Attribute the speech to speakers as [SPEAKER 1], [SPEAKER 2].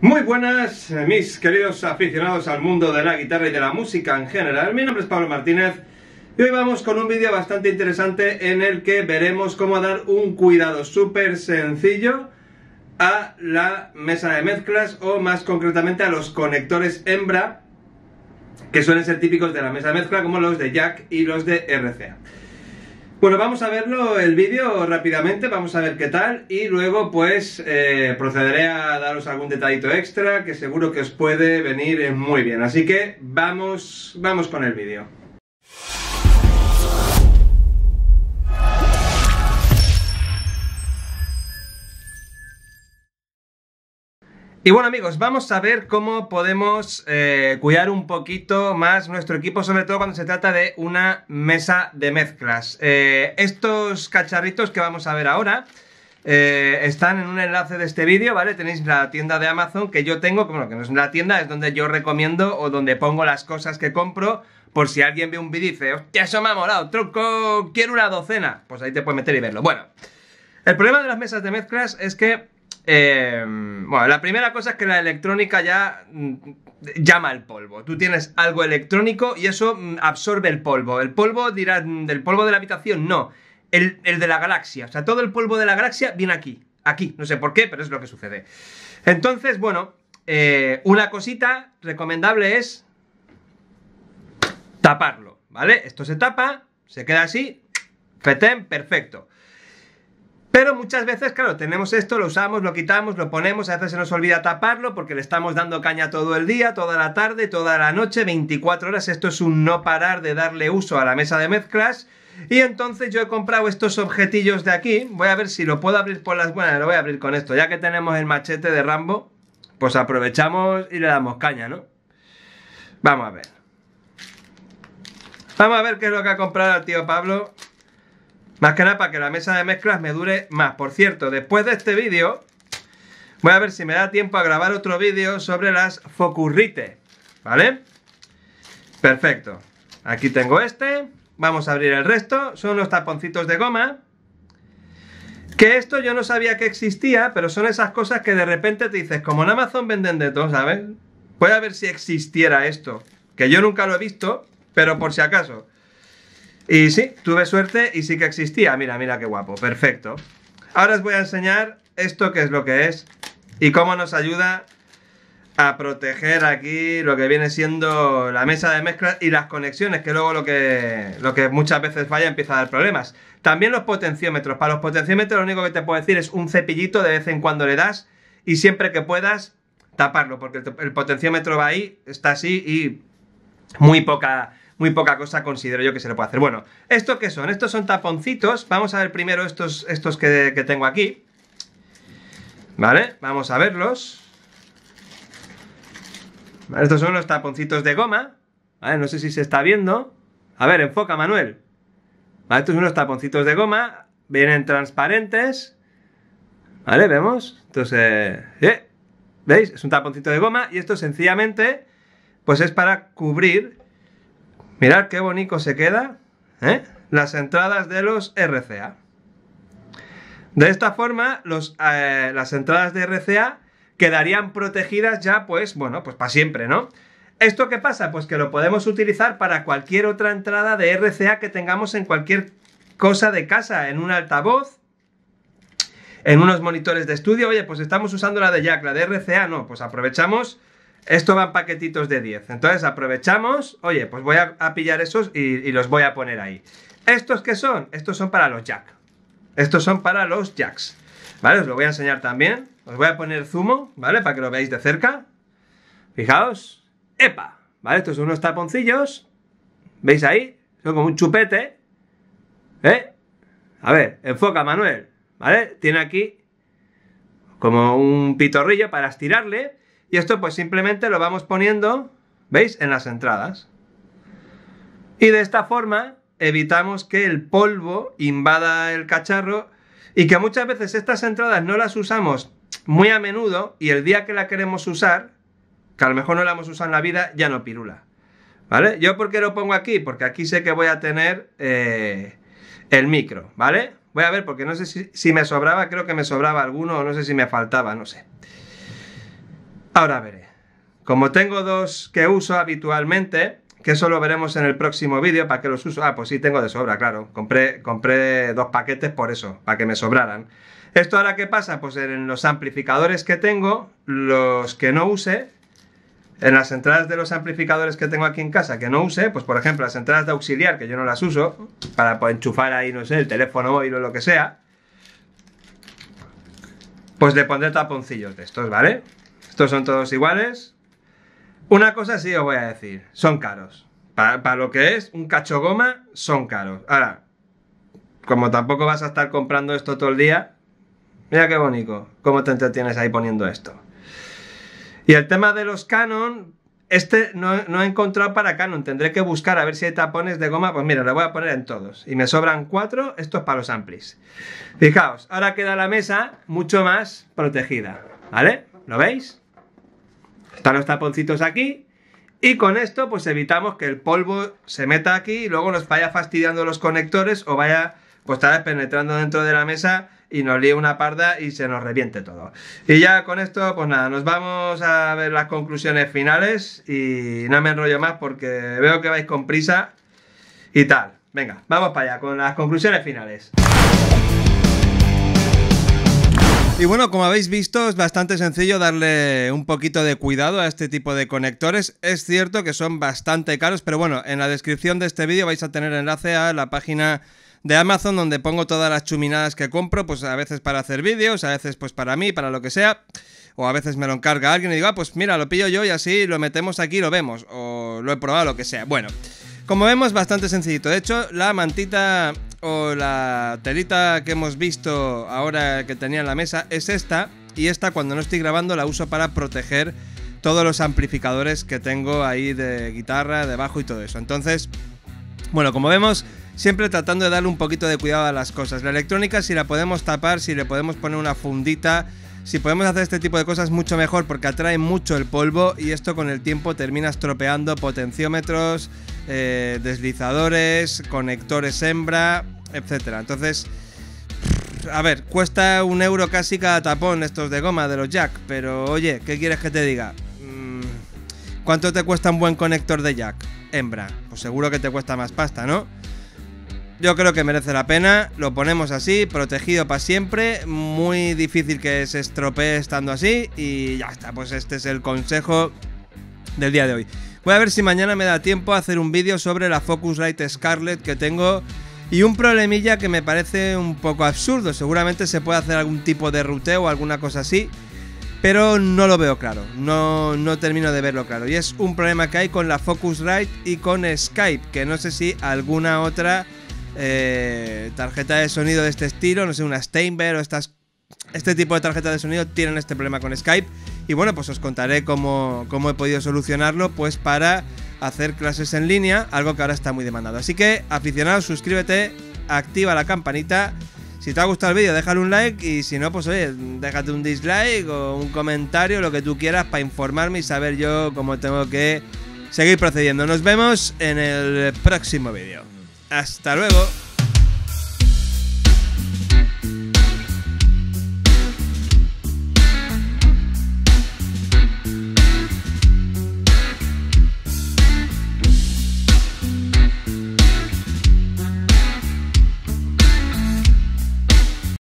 [SPEAKER 1] Muy buenas, eh, mis queridos aficionados al mundo de la guitarra y de la música en general. Mi nombre es Pablo Martínez y hoy vamos con un vídeo bastante interesante en el que veremos cómo dar un cuidado súper sencillo a la mesa de mezclas o más concretamente a los conectores hembra que suelen ser típicos de la mesa de mezcla como los de Jack y los de RCA. Bueno, vamos a verlo el vídeo rápidamente, vamos a ver qué tal y luego pues eh, procederé a daros algún detallito extra que seguro que os puede venir muy bien. Así que vamos, vamos con el vídeo. Y bueno amigos, vamos a ver cómo podemos eh, cuidar un poquito más nuestro equipo, sobre todo cuando se trata de una mesa de mezclas. Eh, estos cacharritos que vamos a ver ahora eh, están en un enlace de este vídeo, ¿vale? Tenéis la tienda de Amazon que yo tengo, como que no es una tienda, es donde yo recomiendo o donde pongo las cosas que compro por si alguien ve un vídeo y dice, hostia, eso me ha molado, truco, quiero una docena. Pues ahí te puedes meter y verlo. Bueno, el problema de las mesas de mezclas es que eh, bueno, la primera cosa es que la electrónica ya mm, llama el polvo. Tú tienes algo electrónico y eso mm, absorbe el polvo. El polvo, dirás, mm, ¿del polvo de la habitación? No, el, de la galaxia. O sea, todo el polvo de la galaxia viene aquí. Aquí, no sé por qué, pero es lo que sucede. Entonces, bueno, eh, una cosita recomendable es taparlo, ¿vale? Esto se tapa, se queda así, fetén, perfecto. Pero muchas veces, claro, tenemos esto, lo usamos, lo quitamos, lo ponemos, a veces se nos olvida taparlo porque le estamos dando caña todo el día, toda la tarde, toda la noche, 24 horas. Esto es un no parar de darle uso a la mesa de mezclas. Y entonces yo he comprado estos objetillos de aquí. Voy a ver si lo puedo abrir por las buenas. Lo voy a abrir con esto. Ya que tenemos el machete de Rambo, pues aprovechamos y le damos caña, ¿no? Vamos a ver. Vamos a ver qué es lo que ha comprado el tío Pablo. Más que nada para que la mesa de mezclas me dure más. Por cierto, después de este vídeo, voy a ver si me da tiempo a grabar otro vídeo sobre las focurrites. ¿Vale? Perfecto. Aquí tengo este. Vamos a abrir el resto. Son unos taponcitos de goma. Que esto yo no sabía que existía, pero son esas cosas que de repente te dices, como en Amazon venden de todo, ¿sabes? Voy a ver si existiera esto. Que yo nunca lo he visto, pero por si acaso. Y sí, tuve suerte y sí que existía. Mira, mira qué guapo. Perfecto. Ahora os voy a enseñar esto que es lo que es y cómo nos ayuda a proteger aquí lo que viene siendo la mesa de mezclas y las conexiones, que luego lo que, lo que muchas veces falla empieza a dar problemas. También los potenciómetros. Para los potenciómetros lo único que te puedo decir es un cepillito de vez en cuando le das y siempre que puedas taparlo, porque el potenciómetro va ahí, está así y muy poca muy poca cosa considero yo que se le puede hacer. Bueno, ¿esto qué son? Estos son taponcitos. Vamos a ver primero estos, estos que, tengo aquí. ¿Vale? Vamos a verlos. estos son los taponcitos de goma. ¿Vale? No sé si se está viendo. A ver, enfoca, Manuel. Vale, estos son unos taponcitos de goma. Vienen transparentes. ¿Vale? ¿Vemos? Entonces, eh, ¿eh? ¿veis? Es un taponcito de goma y esto sencillamente, pues es para cubrir Mirad qué bonito se queda ¿eh? las entradas de los RCA. De esta forma, eh, las entradas de RCA quedarían protegidas ya, pues, bueno, pues para siempre, ¿no? ¿Esto qué pasa? Pues que lo podemos utilizar para cualquier otra entrada de RCA que tengamos en cualquier cosa de casa, en un altavoz, en unos monitores de estudio. Oye, pues estamos usando la de Jack, la de RCA no, pues aprovechamos esto va en paquetitos de 10. Entonces aprovechamos, oye, pues voy a, pillar esos y, los voy a poner ahí. ¿Estos qué son? Estos son para los jack. Estos son para los jacks. ¿Vale? Os lo voy a enseñar también. Os voy a poner zumo, ¿vale? Para que lo veáis de cerca. Fijaos. ¡Epa! ¿Vale? Estos son unos taponcillos. ¿Veis ahí? Son como un chupete. ¿Eh? A ver, enfoca, Manuel. ¿Vale? Tiene aquí como un pitorrillo para estirarle y esto pues simplemente lo vamos poniendo, ¿veis? En las entradas. Y de esta forma evitamos que el polvo invada el cacharro y que muchas veces estas entradas no las usamos muy a menudo y el día que la queremos usar, que a lo mejor no la hemos usado en la vida, ya no pirula. ¿Vale? ¿Yo por qué lo pongo aquí? Porque aquí sé que voy a tener eh, el micro, ¿vale? Voy a ver, porque no sé si, si me sobraba, creo que me sobraba alguno, o no sé si me faltaba, no sé. Ahora veré. Como tengo dos que uso habitualmente, que eso lo veremos en el próximo vídeo, ¿para que los uso? Ah, pues sí, tengo de sobra, claro. Compré, compré dos paquetes por eso, para que me sobraran. ¿Esto ahora qué pasa? Pues en los amplificadores que tengo, los que no use, en las entradas de los amplificadores que tengo aquí en casa que no use, pues por ejemplo las entradas de auxiliar, que yo no las uso, para enchufar ahí, no sé, el teléfono móvil o lo que sea, pues le pondré taponcillos de estos, ¿vale? Estos son todos iguales. Una cosa sí os voy a decir, son caros. Para, lo que es un cacho goma, son caros. Ahora, como tampoco vas a estar comprando esto todo el día, mira qué bonito, cómo te entretienes ahí poniendo esto. Y el tema de los Canon, este no, he encontrado para Canon, tendré que buscar a ver si hay tapones de goma, pues mira, lo voy a poner en todos. Y me sobran cuatro, esto es para los amplis. Fijaos, ahora queda la mesa mucho más protegida, ¿vale? ¿Lo veis? Están los taponcitos aquí. Y con esto pues evitamos que el polvo se meta aquí y luego nos vaya fastidiando los conectores o vaya pues tal penetrando dentro de la mesa y nos líe una parda y se nos reviente todo. Y ya con esto pues nada, nos vamos a ver las conclusiones finales y no me enrollo más porque veo que vais con prisa y tal. Venga, vamos para allá con las conclusiones finales. Y bueno, como habéis visto, es bastante sencillo darle un poquito de cuidado a este tipo de conectores. Es cierto que son bastante caros, pero bueno, en la descripción de este vídeo vais a tener enlace a la página de Amazon donde pongo todas las chuminadas que compro, pues a veces para hacer vídeos, a veces pues para mí, para lo que sea. O a veces me lo encarga alguien y digo, ah, pues mira, lo pillo yo y así lo metemos aquí y lo vemos. O lo he probado, lo que sea. Bueno, como vemos, bastante sencillito. De hecho, la mantita o la telita que hemos visto ahora que tenía en la mesa es esta y esta cuando no estoy grabando la uso para proteger todos los amplificadores que tengo ahí de guitarra, de bajo y todo eso. Entonces, bueno, como vemos, siempre tratando de darle un poquito de cuidado a las cosas. La electrónica si la podemos tapar, si le podemos poner una fundita si podemos hacer este tipo de cosas mucho mejor porque atrae mucho el polvo y esto con el tiempo termina estropeando potenciómetros, eh, deslizadores, conectores hembra, etcétera. Entonces, a ver, cuesta un euro casi cada tapón estos de goma de los jack, pero oye, ¿qué quieres que te diga? Mm, ¿Cuánto te cuesta un buen conector de jack? Hembra. Pues seguro que te cuesta más pasta, ¿no? Yo creo que merece la pena, lo ponemos así, protegido para siempre, muy difícil que se estropee estando así y ya está, pues este es el consejo del día de hoy. Voy a ver si mañana me da tiempo a hacer un vídeo sobre la Focusrite Scarlett que tengo y un problemilla que me parece un poco absurdo, seguramente se puede hacer algún tipo de ruteo o alguna cosa así, pero no lo veo claro, no, no termino de verlo claro y es un problema que hay con la Focusrite y con Skype, que no sé si alguna otra eh, tarjeta de sonido de este estilo, no sé, una Steinberg o estas, este tipo de tarjeta de sonido tienen este problema con Skype. Y bueno, pues os contaré cómo, he podido solucionarlo, pues para hacer clases en línea, algo que ahora está muy demandado. Así que, aficionados, suscríbete, activa la campanita. Si te ha gustado el vídeo, déjale un like y si no, pues oye, déjate un dislike o un comentario, lo que tú quieras, para informarme y saber yo cómo tengo que seguir procediendo. Nos vemos en el próximo vídeo. Hasta luego.